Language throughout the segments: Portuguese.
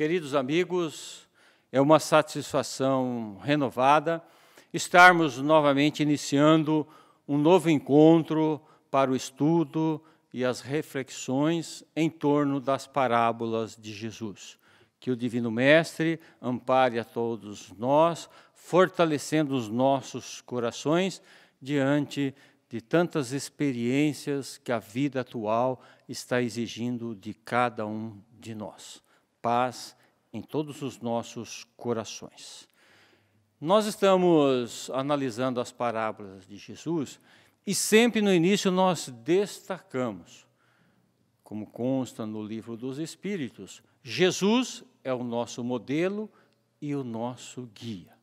Queridos amigos, é uma satisfação renovada estarmos novamente iniciando um novo encontro para o estudo e as reflexões em torno das parábolas de Jesus. Que o Divino Mestre ampare a todos nós, fortalecendo os nossos corações diante de tantas experiências que a vida atual está exigindo de cada um de nós paz em todos os nossos corações. Nós estamos analisando as parábolas de Jesus e sempre no início nós destacamos, como consta no livro dos Espíritos, Jesus é o nosso modelo e o nosso guia.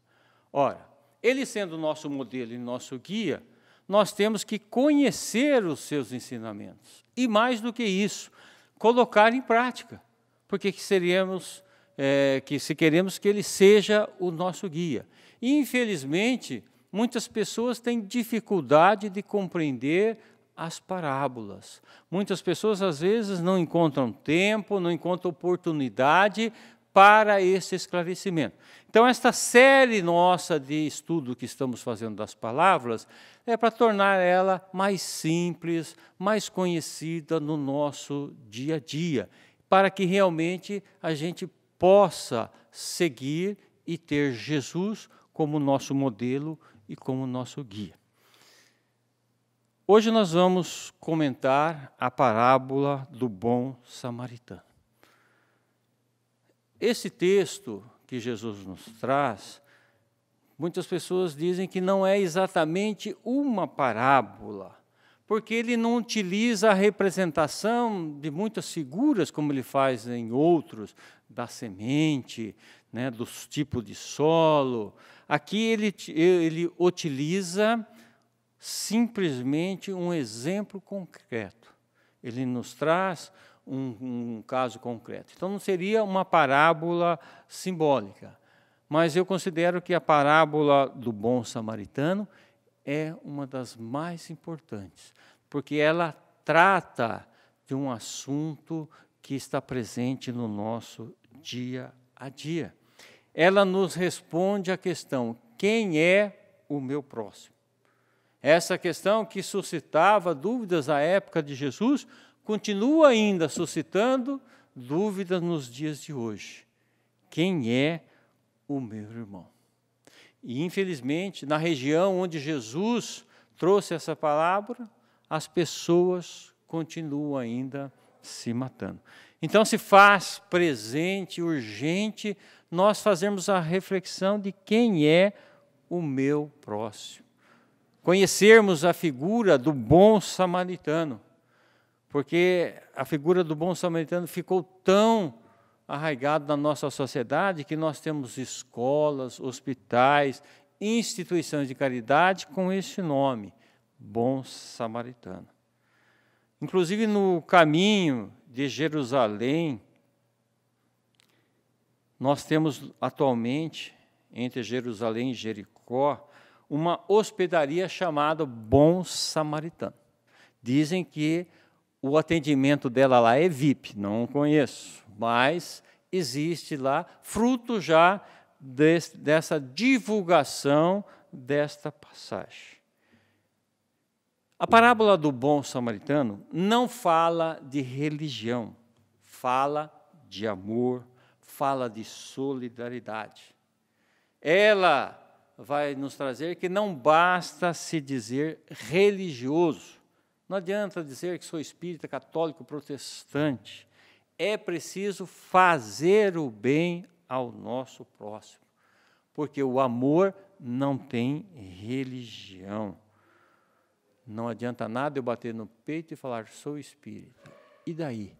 Ora, ele sendo o nosso modelo e nosso guia, nós temos que conhecer os seus ensinamentos e, mais do que isso, colocar em prática porque que seríamos é, que se queremos que ele seja o nosso guia. Infelizmente, muitas pessoas têm dificuldade de compreender as parábolas. Muitas pessoas às vezes não encontram tempo, não encontram oportunidade para esse esclarecimento. Então, esta série nossa de estudo que estamos fazendo das palavras é para tornar ela mais simples, mais conhecida no nosso dia a dia para que realmente a gente possa seguir e ter Jesus como nosso modelo e como nosso guia. Hoje nós vamos comentar a parábola do bom samaritano. Esse texto que Jesus nos traz, muitas pessoas dizem que não é exatamente uma parábola, porque ele não utiliza a representação de muitas figuras, como ele faz em outros, da semente, né, dos tipos de solo. Aqui ele, ele utiliza simplesmente um exemplo concreto. Ele nos traz um, um caso concreto. Então não seria uma parábola simbólica, mas eu considero que a parábola do bom samaritano é uma das mais importantes, porque ela trata de um assunto que está presente no nosso dia a dia. Ela nos responde à questão: quem é o meu próximo? Essa questão que suscitava dúvidas à época de Jesus continua ainda suscitando dúvidas nos dias de hoje. Quem é o meu irmão? E, infelizmente, na região onde Jesus trouxe essa palavra, as pessoas continuam ainda se matando. Então, se faz presente, urgente, nós fazermos a reflexão de quem é o meu próximo. Conhecermos a figura do bom samaritano, porque a figura do bom samaritano ficou tão arraigado na nossa sociedade que nós temos escolas, hospitais, instituições de caridade com esse nome, Bom Samaritano. Inclusive no caminho de Jerusalém, nós temos atualmente, entre Jerusalém e Jericó, uma hospedaria chamada Bom Samaritano. Dizem que o atendimento dela lá é VIP, não conheço mas existe lá fruto já desse, dessa divulgação desta passagem. A parábola do bom samaritano não fala de religião, fala de amor, fala de solidariedade. Ela vai nos trazer que não basta se dizer religioso. Não adianta dizer que sou espírita, católico, protestante é preciso fazer o bem ao nosso próximo, porque o amor não tem religião. Não adianta nada eu bater no peito e falar sou espírito. E daí?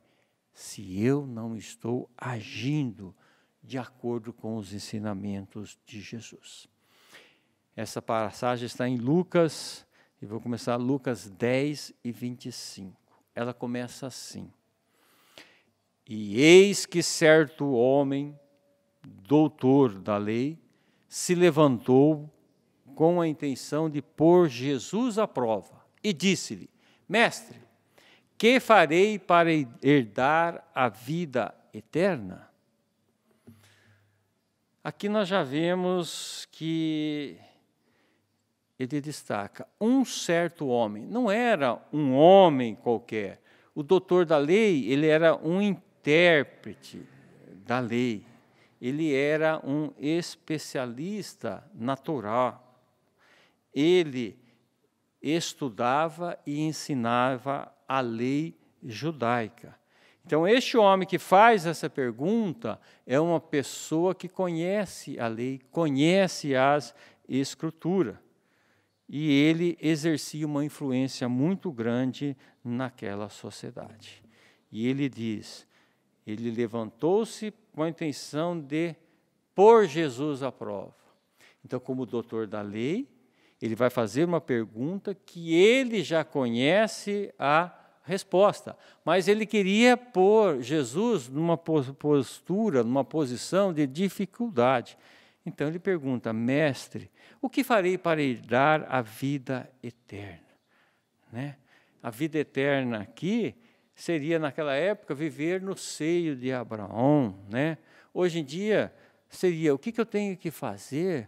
Se eu não estou agindo de acordo com os ensinamentos de Jesus. Essa passagem está em Lucas, e vou começar Lucas 10 e 25. Ela começa assim: e eis que certo homem, doutor da lei, se levantou com a intenção de pôr Jesus à prova e disse-lhe: Mestre, que farei para herdar a vida eterna? Aqui nós já vemos que ele destaca um certo homem. Não era um homem qualquer. O doutor da lei, ele era um intérprete da lei, ele era um especialista na Torá. Ele estudava e ensinava a lei judaica. Então, este homem que faz essa pergunta é uma pessoa que conhece a lei, conhece as escrituras. E ele exercia uma influência muito grande naquela sociedade. E ele diz: ele levantou-se com a intenção de pôr Jesus à prova. Então, como doutor da lei, ele vai fazer uma pergunta que ele já conhece a resposta, mas ele queria pôr Jesus numa postura, numa posição de dificuldade. Então ele pergunta: Mestre, o que farei para dar a vida eterna? Né? A vida eterna aqui seria naquela época viver no seio de Abraão, né? Hoje em dia seria o que, eu tenho que fazer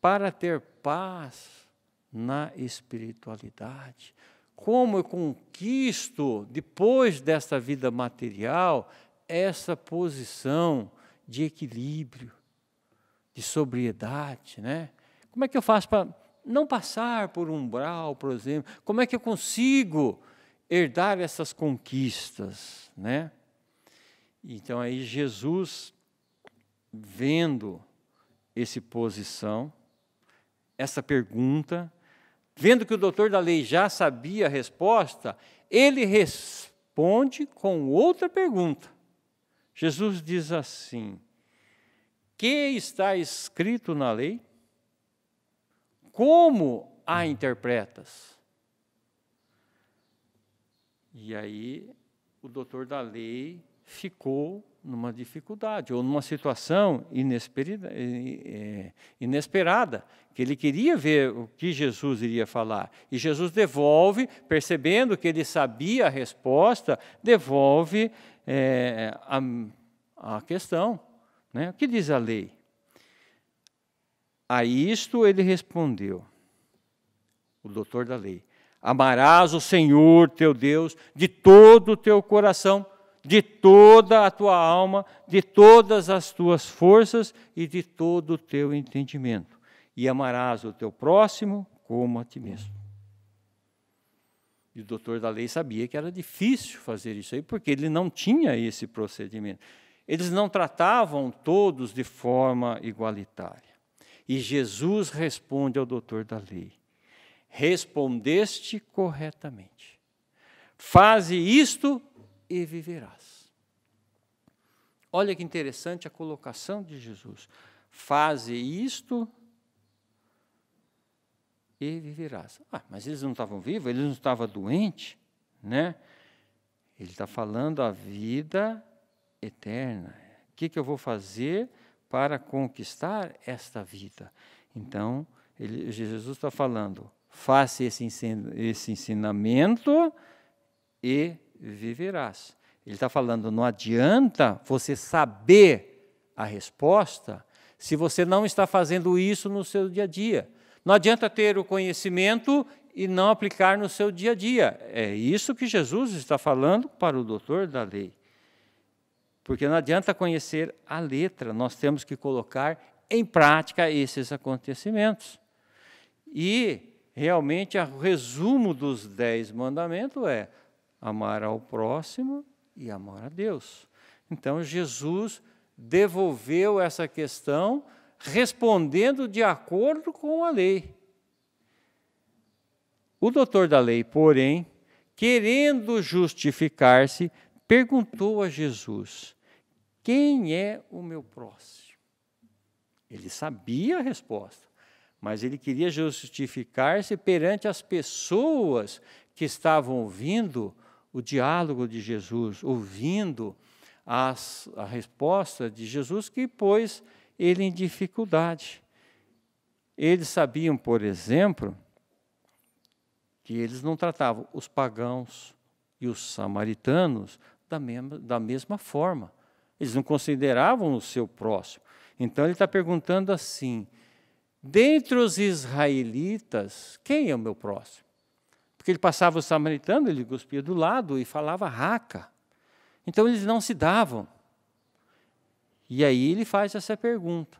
para ter paz na espiritualidade? Como eu conquisto depois desta vida material essa posição de equilíbrio, de sobriedade, né? Como é que eu faço para não passar por umbral, por exemplo? Como é que eu consigo herdar essas conquistas, né? Então aí Jesus vendo esse posição, essa pergunta, vendo que o doutor da lei já sabia a resposta, ele responde com outra pergunta. Jesus diz assim: Que está escrito na lei? Como a interpretas? E aí o doutor da lei ficou numa dificuldade ou numa situação é, inesperada, que ele queria ver o que Jesus iria falar. E Jesus devolve, percebendo que ele sabia a resposta, devolve é, a, a, questão. Né? O que diz a lei? A isto ele respondeu, o doutor da lei. Amarás o Senhor teu Deus de todo o teu coração, de toda a tua alma, de todas as tuas forças e de todo o teu entendimento. E amarás o teu próximo como a ti mesmo. E o doutor da lei sabia que era difícil fazer isso aí, porque ele não tinha esse procedimento. Eles não tratavam todos de forma igualitária. E Jesus responde ao doutor da lei: respondeste corretamente. Faze isto e viverás. Olha que interessante a colocação de Jesus. Faze isto e viverás. Ah, mas eles não estavam vivos, eles não estavam doentes, né? Ele está falando a vida eterna. O que, que eu vou fazer para conquistar esta vida? Então, ele, Jesus está falando: faça esse, esse ensinamento e viverás. Ele está falando, não adianta você saber a resposta se você não está fazendo isso no seu dia a dia. Não adianta ter o conhecimento e não aplicar no seu dia a dia. É isso que Jesus está falando para o doutor da lei. Porque não adianta conhecer a letra, nós temos que colocar em prática esses acontecimentos. E realmente o resumo dos dez mandamentos é amar ao próximo e amar a Deus. Então Jesus devolveu essa questão respondendo de acordo com a lei. O doutor da lei, porém, querendo justificar-se, perguntou a Jesus: Quem é o meu próximo? Ele sabia a resposta mas ele queria justificar-se perante as pessoas que estavam ouvindo o diálogo de Jesus, ouvindo as, a resposta de Jesus, que pôs ele em dificuldade. Eles sabiam, por exemplo, que eles não tratavam os pagãos e os samaritanos da mesma, da mesma forma. Eles não consideravam o seu próximo. Então ele está perguntando assim: Dentre os israelitas, quem é o meu próximo? Porque ele passava o samaritano, ele cuspia do lado e falava raca. Então eles não se davam. E aí ele faz essa pergunta.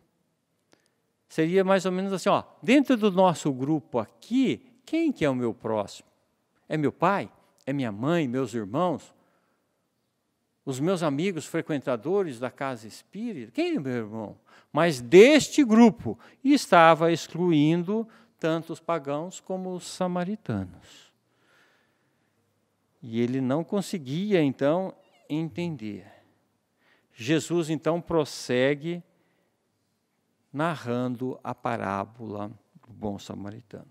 Seria mais ou menos assim, ó, dentro do nosso grupo aqui, quem que é o meu próximo? É meu pai? É minha mãe, meus irmãos? os meus amigos frequentadores da casa espírita, quem é meu irmão? Mas deste grupo estava excluindo tanto os pagãos como os samaritanos. E ele não conseguia então entender. Jesus então prossegue narrando a parábola do bom samaritano.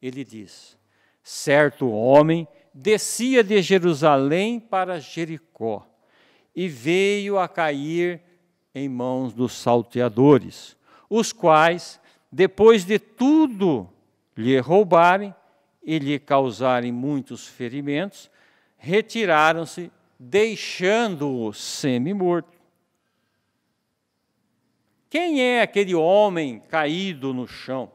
Ele diz: Certo homem descia de Jerusalém para Jericó e veio a cair em mãos dos salteadores, os quais, depois de tudo lhe roubarem e lhe causarem muitos ferimentos, retiraram-se, deixando-o semi-morto. Quem é aquele homem caído no chão?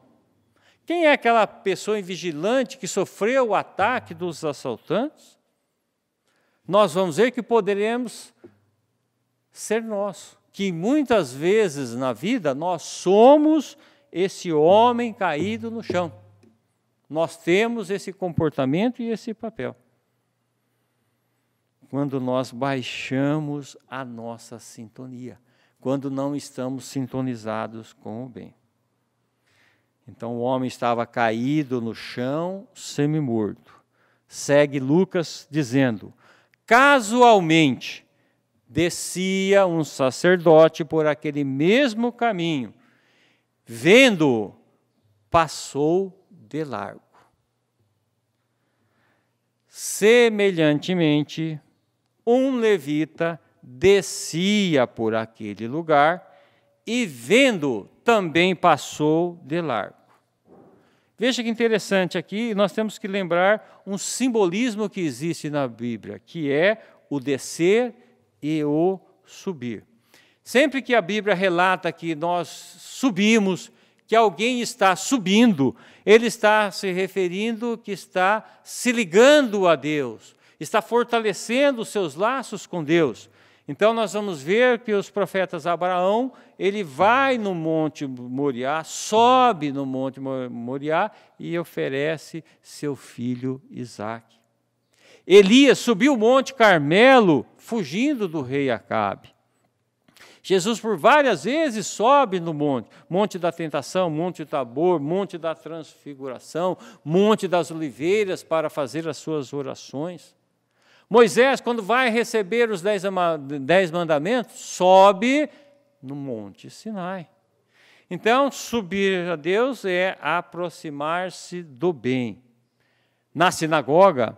Quem é aquela pessoa vigilante que sofreu o ataque dos assaltantes? nós vamos ver que poderemos ser nós. Que muitas vezes na vida nós somos esse homem caído no chão. Nós temos esse comportamento e esse papel. Quando nós baixamos a nossa sintonia, quando não estamos sintonizados com o bem. Então o homem estava caído no chão, semi-morto. Segue Lucas dizendo: casualmente descia um sacerdote por aquele mesmo caminho, vendo-o, passou de largo. Semelhantemente, um levita descia por aquele lugar e, vendo, também passou de largo. Veja que interessante aqui, nós temos que lembrar um simbolismo que existe na Bíblia, que é o descer e o subir. Sempre que a Bíblia relata que nós subimos, que alguém está subindo, ele está se referindo que está se ligando a Deus, está fortalecendo os seus laços com Deus. Então nós vamos ver que os profetas Abraão, ele vai no Monte Moriá, sobe no Monte Moriá e oferece seu filho Isaac. Elias subiu o Monte Carmelo, fugindo do rei Acabe. Jesus por várias vezes sobe no monte, monte da tentação, monte do Tabor, monte da transfiguração, monte das oliveiras para fazer as suas orações. Moisés, quando vai receber os dez, dez mandamentos, sobe no Monte Sinai. Então, subir a Deus é aproximar-se do bem. Na sinagoga,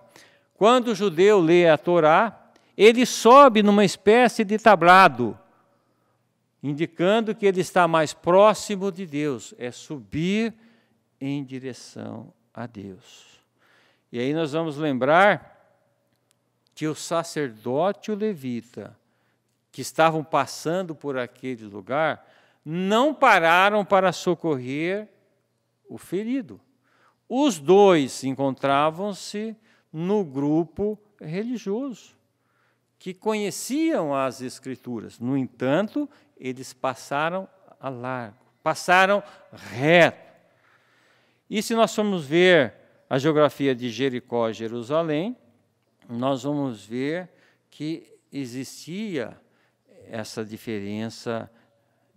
quando o judeu lê a Torá, ele sobe numa espécie de tablado, indicando que ele está mais próximo de Deus, é subir em direção a Deus. E aí nós vamos lembrar que o sacerdote e o levita, que estavam passando por aquele lugar, não pararam para socorrer o ferido. Os dois encontravam-se no grupo religioso, que conheciam as Escrituras. No entanto, eles passaram a largo, passaram reto. E se nós formos ver a geografia de Jericó e Jerusalém, nós vamos ver que existia essa diferença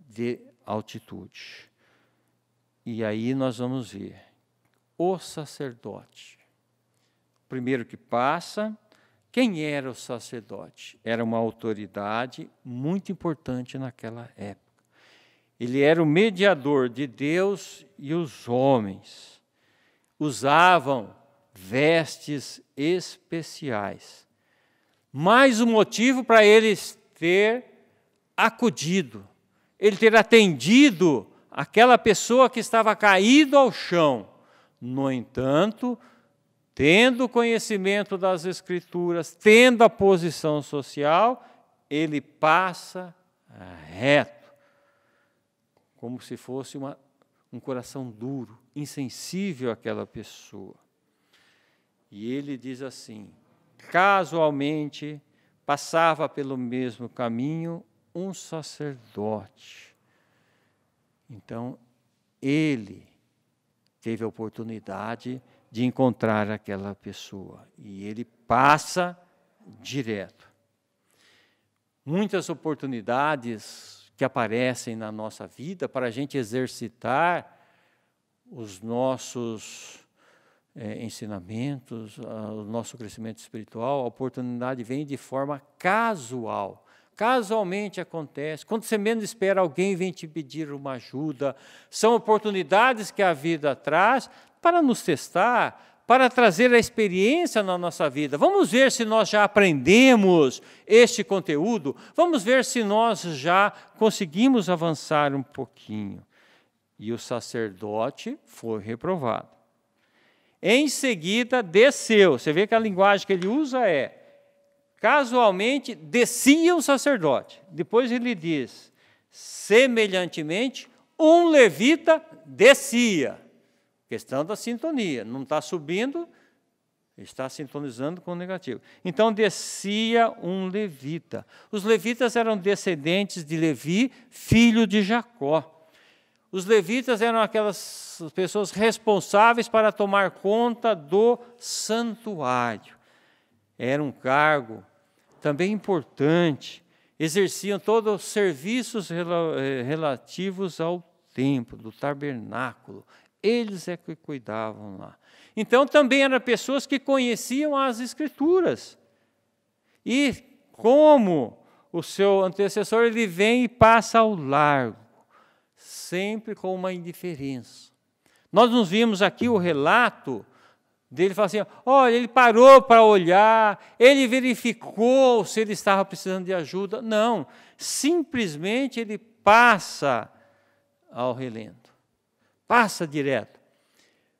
de altitude. E aí nós vamos ver o sacerdote. Primeiro que passa, quem era o sacerdote? Era uma autoridade muito importante naquela época. Ele era o mediador de Deus e os homens. Usavam vestes especiais. Mais um motivo para eles ter acudido, ele ter atendido aquela pessoa que estava caído ao chão. No entanto, tendo conhecimento das Escrituras, tendo a posição social, ele passa reto, como se fosse uma, um coração duro, insensível àquela pessoa. E ele diz assim: casualmente passava pelo mesmo caminho um sacerdote. Então, ele teve a oportunidade de encontrar aquela pessoa e ele passa direto. Muitas oportunidades que aparecem na nossa vida para a gente exercitar os nossos é, ensinamentos, o nosso crescimento espiritual, a oportunidade vem de forma casual. Casualmente acontece. Quando você menos espera, alguém vem te pedir uma ajuda. São oportunidades que a vida traz para nos testar, para trazer a experiência na nossa vida. Vamos ver se nós já aprendemos este conteúdo, vamos ver se nós já conseguimos avançar um pouquinho. E o sacerdote foi reprovado. Em seguida, desceu. Você vê que a linguagem que ele usa é: casualmente descia o sacerdote. Depois ele diz: semelhantemente, um levita descia. Questão da sintonia. Não está subindo, está sintonizando com o negativo. Então descia um levita. Os levitas eram descendentes de Levi, filho de Jacó. Os levitas eram aquelas pessoas responsáveis para tomar conta do santuário. Era um cargo também importante. Exerciam todos os serviços eh, relativos ao templo, do tabernáculo. Eles é que cuidavam lá. Então também eram pessoas que conheciam as escrituras. E como o seu antecessor, ele vem e passa ao largo sempre com uma indiferença. Nós nos vimos aqui o relato dele falando: assim: olha, ele parou para olhar, ele verificou se ele estava precisando de ajuda. Não, simplesmente ele passa ao relento, passa direto.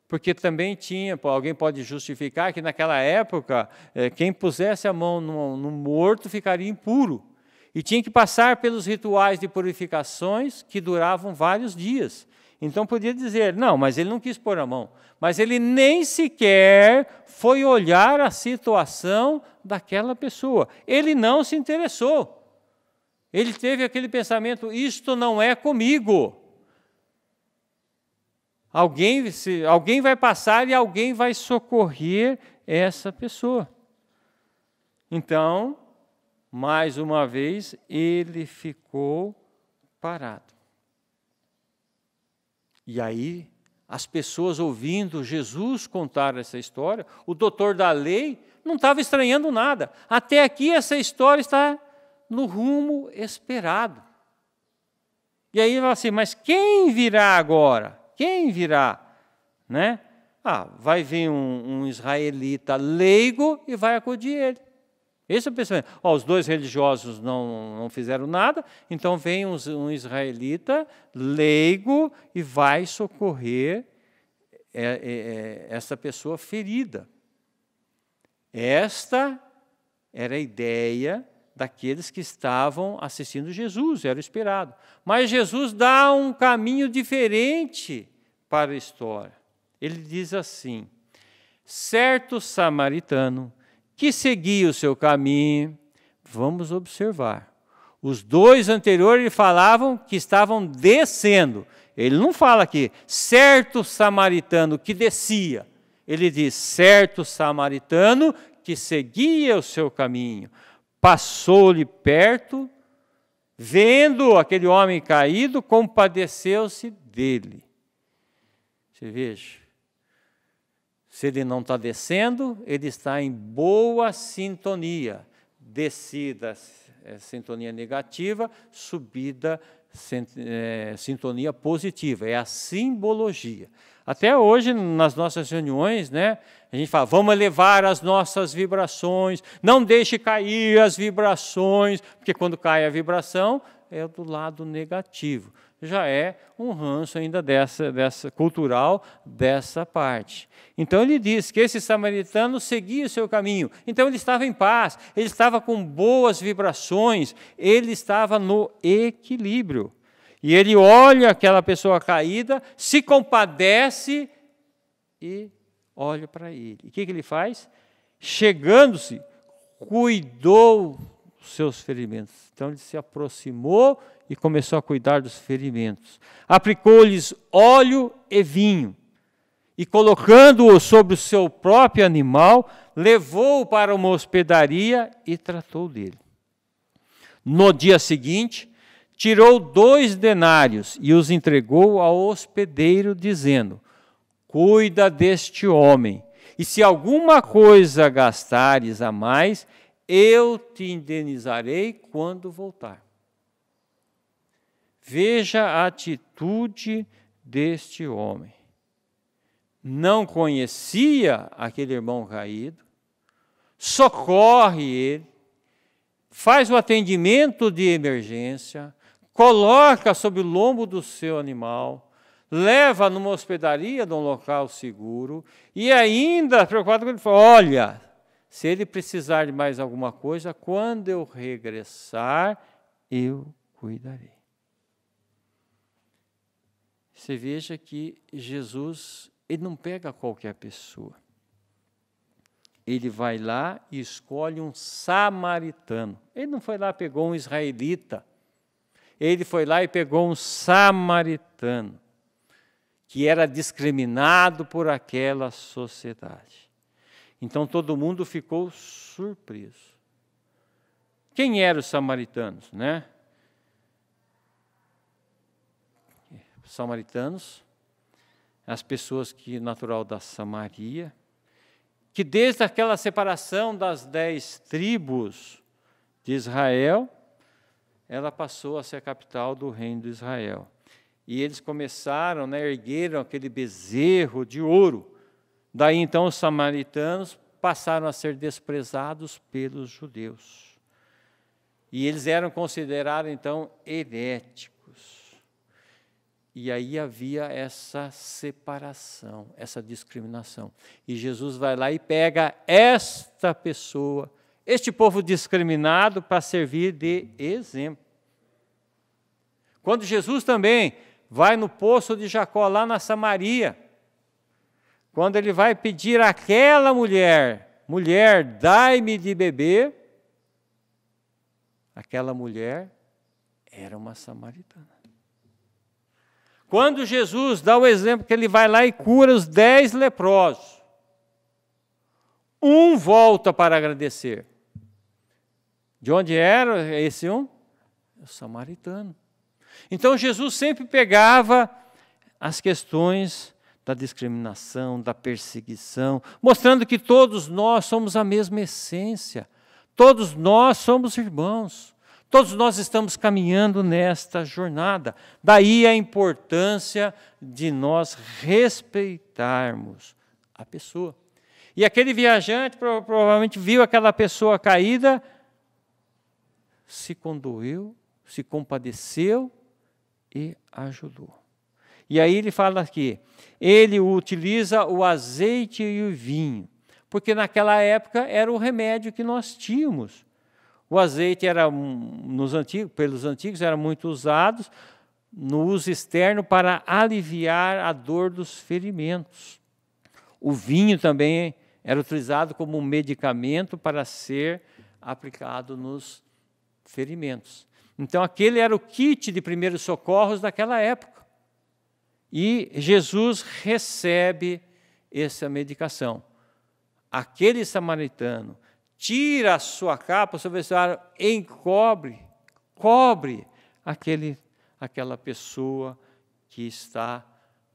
Porque também tinha, alguém pode justificar que naquela época, eh, quem pusesse a mão no, no morto ficaria impuro. E tinha que passar pelos rituais de purificações que duravam vários dias. Então podia dizer, não, mas ele não quis pôr a mão. Mas ele nem sequer foi olhar a situação daquela pessoa. Ele não se interessou. Ele teve aquele pensamento: isto não é comigo. Alguém, se, alguém vai passar e alguém vai socorrer essa pessoa. Então, mais uma vez, ele ficou parado. E aí, as pessoas ouvindo Jesus contar essa história, o doutor da lei não estava estranhando nada. Até aqui, essa história está no rumo esperado. E aí, ele assim: mas quem virá agora? Quem virá? Né? Ah, vai vir um, um israelita leigo e vai acudir ele. Esse é o pensamento. os dois religiosos não, não fizeram nada, então vem um, um israelita leigo e vai socorrer é, é, é essa pessoa ferida. Esta era a ideia daqueles que estavam assistindo Jesus, era esperado. Mas Jesus dá um caminho diferente para a história. Ele diz assim: certo samaritano que seguia o seu caminho. Vamos observar. Os dois anteriores falavam que estavam descendo. Ele não fala aqui, certo samaritano que descia. Ele diz, certo samaritano que seguia o seu caminho. Passou-lhe perto, vendo aquele homem caído, compadeceu-se dele. Você veja, se ele não está descendo, ele está em boa sintonia. Descida, é, sintonia negativa, subida, é, sintonia positiva. É a simbologia. Até hoje, nas nossas reuniões, né, a gente fala, vamos elevar as nossas vibrações, não deixe cair as vibrações, porque quando cai a vibração, é do lado negativo já é um ranço ainda dessa, dessa cultural dessa parte. Então ele diz que esse samaritano seguia o seu caminho. Então ele estava em paz, ele estava com boas vibrações, ele estava no equilíbrio. E ele olha aquela pessoa caída, se compadece e olha para ele. E o que, que ele faz? Chegando-se, cuidou os seus ferimentos. Então ele se aproximou e começou a cuidar dos ferimentos. Aplicou-lhes óleo e vinho. E colocando-o sobre o seu próprio animal, levou-o para uma hospedaria e tratou dele. No dia seguinte, tirou dois denários e os entregou ao hospedeiro, dizendo: Cuida deste homem, e se alguma coisa gastares a mais, eu te indenizarei quando voltar. Veja a atitude deste homem. Não conhecia aquele irmão caído, socorre ele, faz o atendimento de emergência, coloca sobre o lombo do seu animal, leva numa hospedaria de um local seguro e ainda preocupado com ele fala: olha, se ele precisar de mais alguma coisa, quando eu regressar, eu cuidarei. Você veja que Jesus, ele não pega qualquer pessoa. Ele vai lá e escolhe um samaritano. Ele não foi lá e pegou um israelita. Ele foi lá e pegou um samaritano, que era discriminado por aquela sociedade. Então todo mundo ficou surpreso. Quem eram os samaritanos, né? Samaritanos, as pessoas que natural da Samaria, que desde aquela separação das dez tribos de Israel, ela passou a ser a capital do reino de Israel. E eles começaram, né, ergueram aquele bezerro de ouro Daí então os samaritanos passaram a ser desprezados pelos judeus. E eles eram considerados então heréticos. E aí havia essa separação, essa discriminação. E Jesus vai lá e pega esta pessoa, este povo discriminado, para servir de exemplo. Quando Jesus também vai no poço de Jacó, lá na Samaria, quando ele vai pedir àquela mulher, mulher, dai-me de beber, aquela mulher era uma samaritana. Quando Jesus dá o exemplo que ele vai lá e cura os dez leprosos, um volta para agradecer. De onde era esse um? O samaritano. Então Jesus sempre pegava as questões da discriminação, da perseguição, mostrando que todos nós somos a mesma essência, todos nós somos irmãos, todos nós estamos caminhando nesta jornada. Daí a importância de nós respeitarmos a pessoa. E aquele viajante provavelmente viu aquela pessoa caída, se condoeu, se compadeceu e ajudou. E aí ele fala aqui, ele utiliza o azeite e o vinho, porque naquela época era o remédio que nós tínhamos. O azeite era nos antigos, pelos antigos era muito usado no uso externo para aliviar a dor dos ferimentos. O vinho também era utilizado como um medicamento para ser aplicado nos ferimentos. Então aquele era o kit de primeiros socorros daquela época. E Jesus recebe essa medicação. Aquele samaritano tira a sua capa, o seu vestuário, encobre, cobre aquele, aquela pessoa que está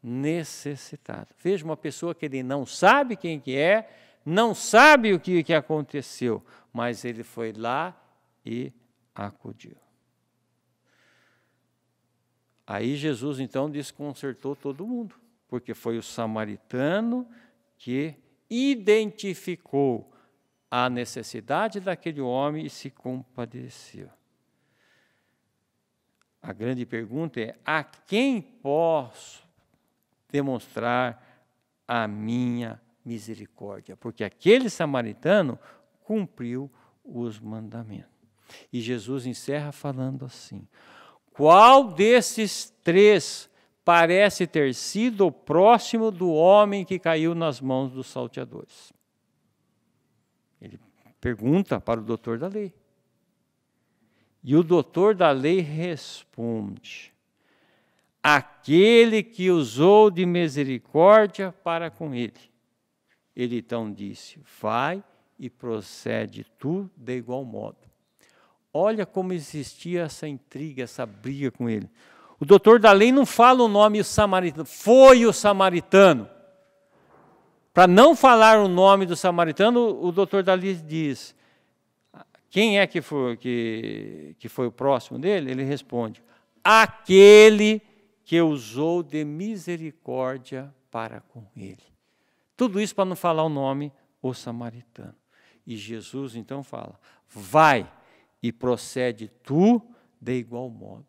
necessitada. Veja uma pessoa que ele não sabe quem que é, não sabe o que, que aconteceu, mas ele foi lá e acudiu. Aí Jesus então desconcertou todo mundo, porque foi o samaritano que identificou a necessidade daquele homem e se compadeceu. A grande pergunta é: a quem posso demonstrar a minha misericórdia? Porque aquele samaritano cumpriu os mandamentos. E Jesus encerra falando assim: qual desses três parece ter sido o próximo do homem que caiu nas mãos dos salteadores? Ele pergunta para o doutor da lei. E o doutor da lei responde: aquele que usou de misericórdia para com ele. Ele então disse: vai e procede tu de igual modo. Olha como existia essa intriga, essa briga com ele. O doutor da lei não fala o nome samaritano, foi o samaritano. Para não falar o nome do samaritano, o doutor Dali diz: quem é que foi, que, que foi o próximo dele? Ele responde: aquele que usou de misericórdia para com ele. Tudo isso para não falar o nome, o samaritano. E Jesus então fala: vai e procede tu de igual modo.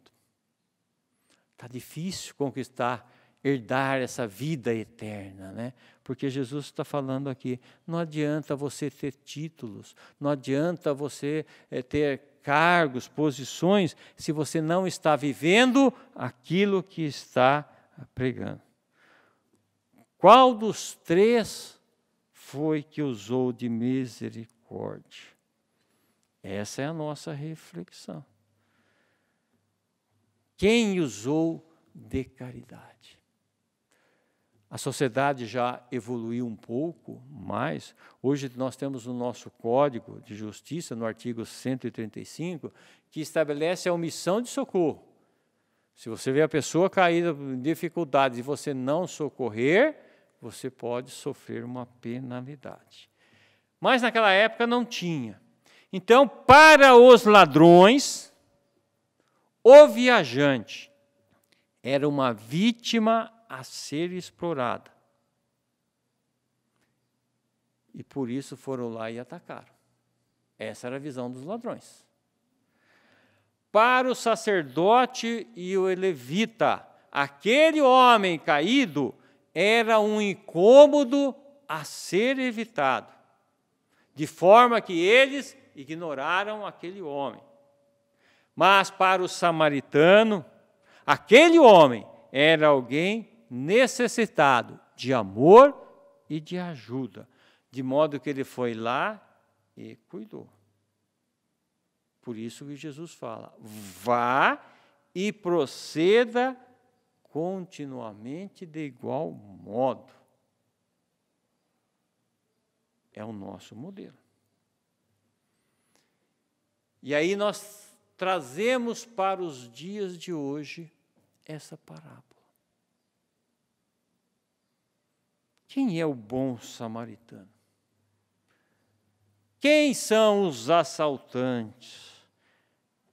Está difícil conquistar, herdar essa vida eterna, né? Porque Jesus está falando aqui: não adianta você ter títulos, não adianta você é, ter cargos, posições, se você não está vivendo aquilo que está pregando. Qual dos três foi que usou de misericórdia? Essa é a nossa reflexão. Quem usou de caridade? A sociedade já evoluiu um pouco mais. Hoje nós temos o nosso Código de Justiça, no artigo 135, que estabelece a omissão de socorro. Se você vê a pessoa caída em dificuldades e você não socorrer, você pode sofrer uma penalidade. Mas naquela época não tinha. Então, para os ladrões, o viajante era uma vítima a ser explorada. E por isso foram lá e atacaram. Essa era a visão dos ladrões. Para o sacerdote e o levita, aquele homem caído era um incômodo a ser evitado, de forma que eles ignoraram aquele homem. Mas para o samaritano, aquele homem era alguém necessitado de amor e de ajuda, de modo que ele foi lá e cuidou. Por isso que Jesus fala: vá e proceda continuamente de igual modo. É o nosso modelo. E aí nós trazemos para os dias de hoje essa parábola. Quem é o bom samaritano? Quem são os assaltantes?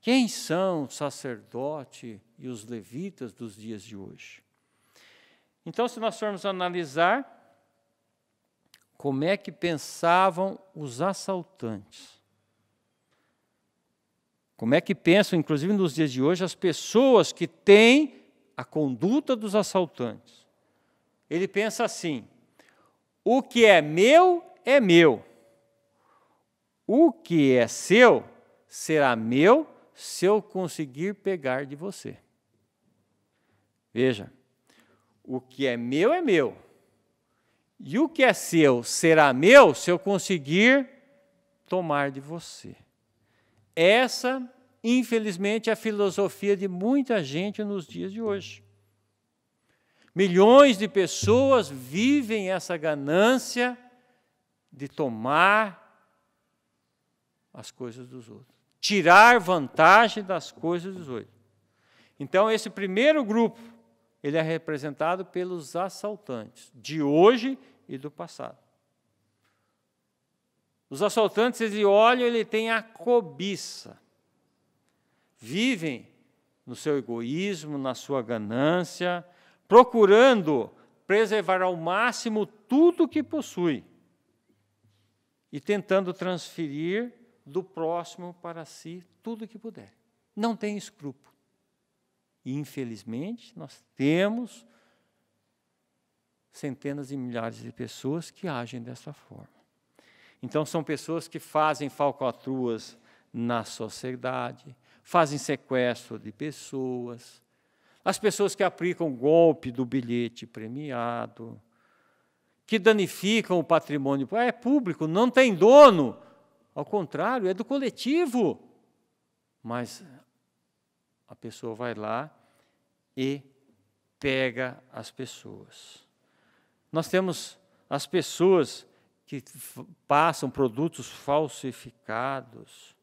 Quem são o sacerdote e os levitas dos dias de hoje? Então, se nós formos analisar como é que pensavam os assaltantes, como é que pensam, inclusive nos dias de hoje, as pessoas que têm a conduta dos assaltantes? Ele pensa assim: o que é meu é meu, o que é seu será meu se eu conseguir pegar de você. Veja, o que é meu é meu, e o que é seu será meu se eu conseguir tomar de você. Essa, infelizmente, é a filosofia de muita gente nos dias de hoje. Milhões de pessoas vivem essa ganância de tomar as coisas dos outros, tirar vantagem das coisas dos outros. Então, esse primeiro grupo, ele é representado pelos assaltantes de hoje e do passado. Os assaltantes ele olha ele tem a cobiça. Vivem no seu egoísmo, na sua ganância, procurando preservar ao máximo tudo que possui e tentando transferir do próximo para si tudo que puder. Não tem escrúpulo. Infelizmente, nós temos centenas e milhares de pessoas que agem dessa forma. Então, são pessoas que fazem falcatruas na sociedade, fazem sequestro de pessoas, as pessoas que aplicam golpe do bilhete premiado, que danificam o patrimônio. Ah, é público, não tem dono. Ao contrário, é do coletivo. Mas a pessoa vai lá e pega as pessoas. Nós temos as pessoas que passam produtos falsificados.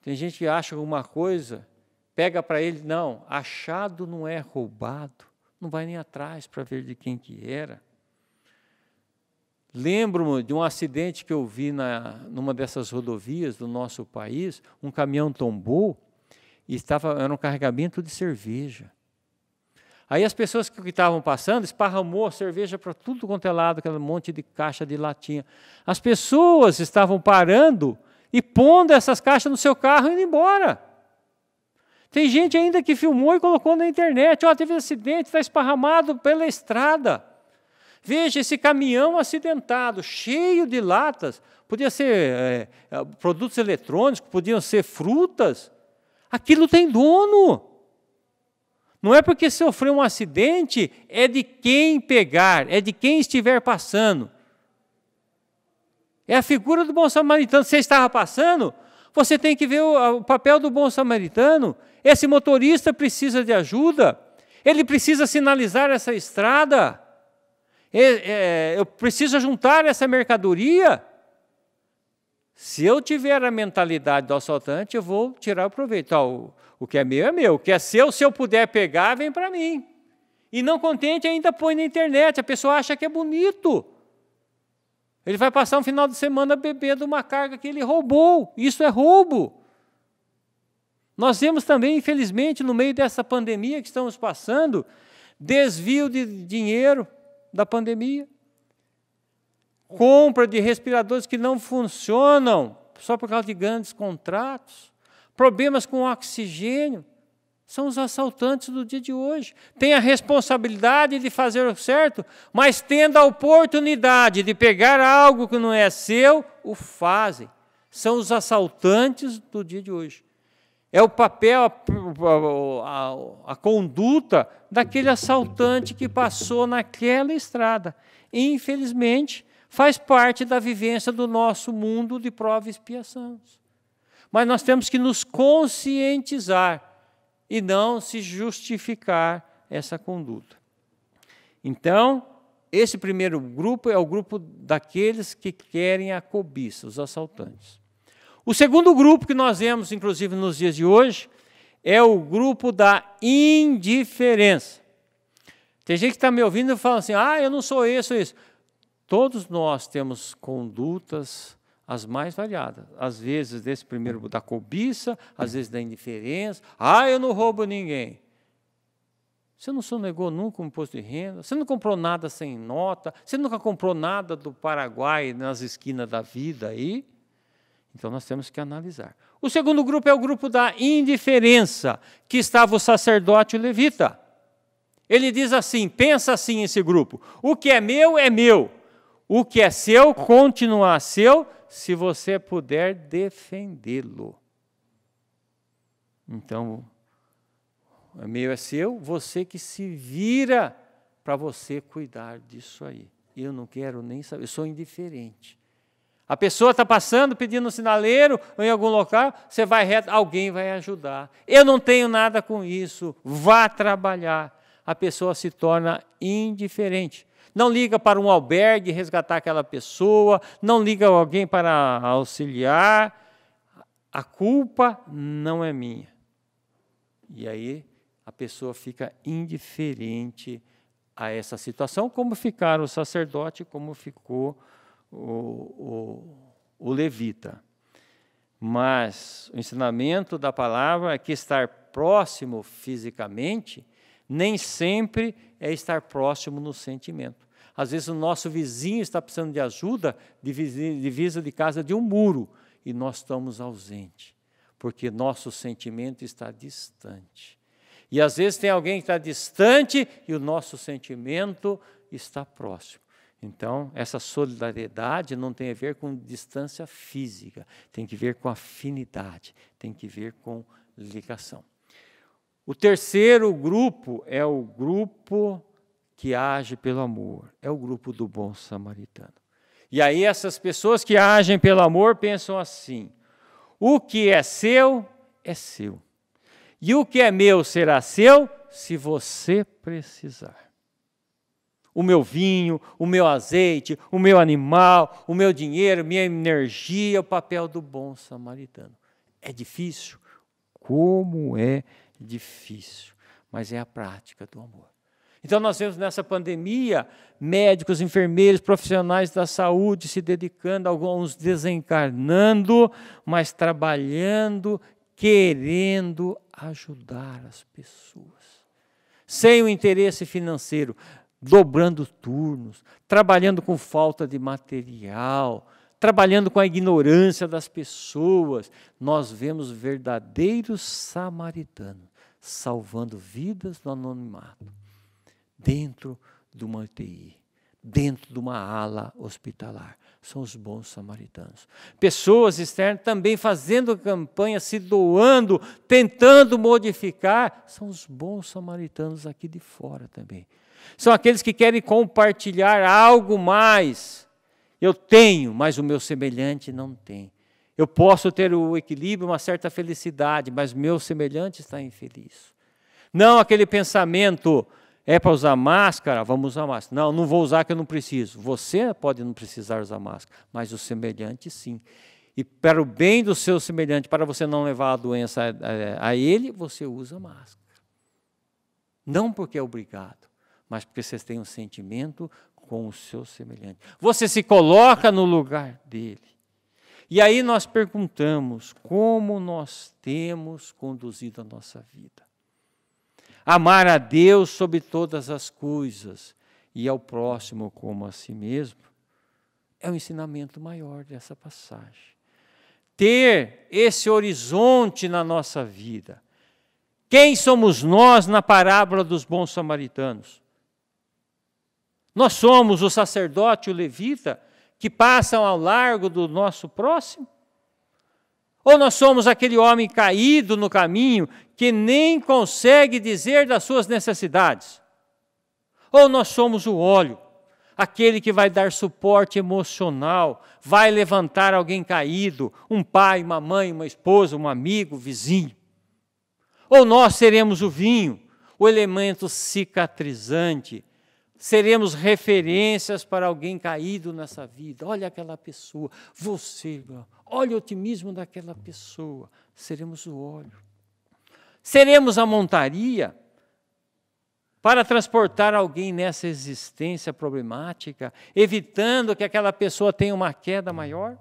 Tem gente que acha alguma coisa, pega para ele, não, achado não é roubado, não vai nem atrás para ver de quem que era. Lembro-me de um acidente que eu vi na, numa dessas rodovias do nosso país, um caminhão tombou e estava, era um carregamento de cerveja. Aí as pessoas que estavam passando esparramou cerveja para tudo quanto é lado, aquele monte de caixa de latinha. As pessoas estavam parando e pondo essas caixas no seu carro e indo embora. Tem gente ainda que filmou e colocou na internet: ó, oh, teve um acidente, está esparramado pela estrada. Veja esse caminhão acidentado, cheio de latas, podia ser é, produtos eletrônicos, podiam ser frutas. Aquilo tem dono. Não é porque sofreu um acidente, é de quem pegar, é de quem estiver passando. É a figura do bom samaritano. Você estava passando, você tem que ver o, o papel do bom samaritano. Esse motorista precisa de ajuda, ele precisa sinalizar essa estrada, é, é, eu preciso juntar essa mercadoria. Se eu tiver a mentalidade do assaltante, eu vou tirar o proveito. Ó, o que é meu é meu, o que é seu, se eu puder pegar, vem para mim. E não contente, ainda põe na internet. A pessoa acha que é bonito. Ele vai passar um final de semana bebendo uma carga que ele roubou. Isso é roubo. Nós vemos também, infelizmente, no meio dessa pandemia que estamos passando, desvio de dinheiro da pandemia compra de respiradores que não funcionam só por causa de grandes contratos, problemas com oxigênio. São os assaltantes do dia de hoje. Tem a responsabilidade de fazer o certo, mas tendo a oportunidade de pegar algo que não é seu, o fazem. São os assaltantes do dia de hoje. É o papel, a, a, a conduta daquele assaltante que passou naquela estrada. Infelizmente, faz parte da vivência do nosso mundo de prova e expiação. Mas nós temos que nos conscientizar e não se justificar essa conduta. Então, esse primeiro grupo é o grupo daqueles que querem a cobiça, os assaltantes. O segundo grupo que nós vemos, inclusive nos dias de hoje, é o grupo da indiferença. Tem gente que está me ouvindo e fala assim: ah, eu não sou isso, isso. Todos nós temos condutas as mais variadas, às vezes desse primeiro da cobiça, às vezes da indiferença. Ah, eu não roubo ninguém. Você não sonegou nunca um imposto de renda, você não comprou nada sem nota, você nunca comprou nada do Paraguai nas esquinas da vida aí. Então nós temos que analisar. O segundo grupo é o grupo da indiferença, que estava o sacerdote levita. Ele diz assim: pensa assim esse grupo: o que é meu é meu, o que é seu continuar seu se você puder defendê-lo. Então, o meu é seu, você que se vira para você cuidar disso aí. Eu não quero nem saber, eu sou indiferente. A pessoa está passando pedindo um sinaleiro em algum local, você vai reto, alguém vai ajudar. Eu não tenho nada com isso, vá trabalhar. A pessoa se torna indiferente não liga para um albergue resgatar aquela pessoa, não liga alguém para auxiliar. A culpa não é minha. E aí a pessoa fica indiferente a essa situação, como ficaram o sacerdote, como ficou o, o, o levita. Mas o ensinamento da palavra é que estar próximo fisicamente nem sempre é estar próximo no sentimento. Às vezes o nosso vizinho está precisando de ajuda, divisa de casa de um muro, e nós estamos ausentes, porque nosso sentimento está distante. E às vezes tem alguém que está distante e o nosso sentimento está próximo. Então, essa solidariedade não tem a ver com distância física, tem que ver com afinidade, tem que ver com ligação. O terceiro grupo é o grupo que age pelo amor. É o grupo do bom samaritano. E aí essas pessoas que agem pelo amor pensam assim: o que é seu é seu. E o que é meu será seu se você precisar. O meu vinho, o meu azeite, o meu animal, o meu dinheiro, minha energia, é o papel do bom samaritano. É difícil? Como é difícil, mas é a prática do amor. Então, nós vemos nessa pandemia médicos, enfermeiros, profissionais da saúde se dedicando, alguns desencarnando, mas trabalhando, querendo ajudar as pessoas. Sem o interesse financeiro, dobrando turnos, trabalhando com falta de material, trabalhando com a ignorância das pessoas, nós vemos verdadeiros samaritanos salvando vidas no anonimato dentro de uma UTI, dentro de uma ala hospitalar. São os bons samaritanos. Pessoas externas também fazendo campanha, se doando, tentando modificar. São os bons samaritanos aqui de fora também. São aqueles que querem compartilhar algo mais. Eu tenho, mas o meu semelhante não tem. Eu posso ter o equilíbrio, uma certa felicidade, mas meu semelhante está infeliz. Não aquele pensamento é para usar máscara? Vamos usar máscara. Não, não vou usar que eu não preciso. Você pode não precisar usar máscara, mas o semelhante sim. E para o bem do seu semelhante, para você não levar a doença a, é, a, é, a ele, você usa máscara. Não porque é obrigado, mas porque você tem um sentimento com o seu semelhante. Você se coloca no lugar dele. E aí nós perguntamos como nós temos conduzido a nossa vida amar a Deus sobre todas as coisas e ao próximo como a si mesmo, é o um ensinamento maior dessa passagem. Ter esse horizonte na nossa vida. Quem somos nós na parábola dos bons samaritanos? Nós somos o sacerdote e o levita que passam ao largo do nosso próximo? Ou nós somos aquele homem caído no caminho que nem consegue dizer das suas necessidades. Ou nós somos o óleo, aquele que vai dar suporte emocional, vai levantar alguém caído, um pai, uma mãe, uma esposa, um amigo, vizinho. Ou nós seremos o vinho, o elemento cicatrizante. Seremos referências para alguém caído nessa vida. Olha aquela pessoa, você, olha o otimismo daquela pessoa. Seremos o óleo. Seremos a montaria para transportar alguém nessa existência problemática, evitando que aquela pessoa tenha uma queda maior?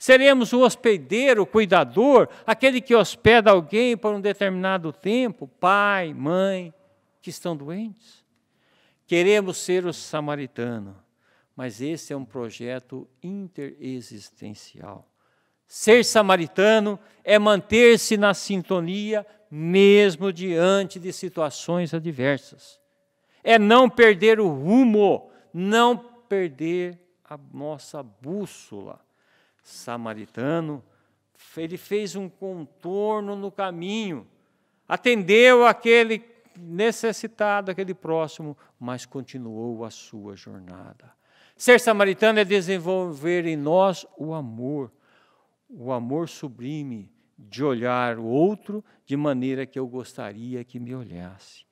Seremos o hospedeiro, o cuidador, aquele que hospeda alguém por um determinado tempo, pai, mãe, que estão doentes? Queremos ser o samaritano, mas esse é um projeto interexistencial. Ser samaritano é manter-se na sintonia, mesmo diante de situações adversas. É não perder o rumo, não perder a nossa bússola. Samaritano, ele fez um contorno no caminho, atendeu aquele necessitado, aquele próximo, mas continuou a sua jornada. Ser samaritano é desenvolver em nós o amor o amor sublime de olhar o outro de maneira que eu gostaria que me olhasse.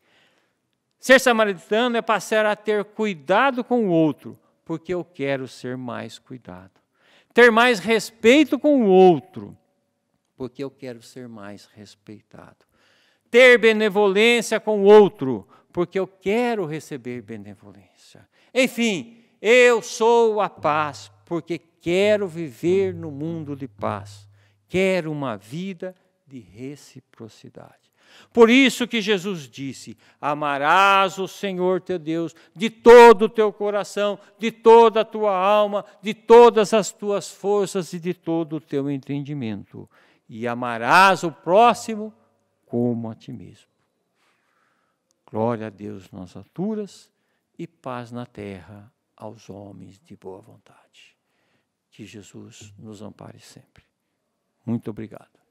Ser samaritano é passar a ter cuidado com o outro, porque eu quero ser mais cuidado. Ter mais respeito com o outro, porque eu quero ser mais respeitado. Ter benevolência com o outro, porque eu quero receber benevolência. Enfim, eu sou a paz porque quero viver no mundo de paz. Quero uma vida de reciprocidade. Por isso que Jesus disse: Amarás o Senhor teu Deus de todo o teu coração, de toda a tua alma, de todas as tuas forças e de todo o teu entendimento. E amarás o próximo como a ti mesmo. Glória a Deus nas alturas e paz na terra aos homens de boa vontade. Que Jesus nos ampare sempre. Muito obrigado.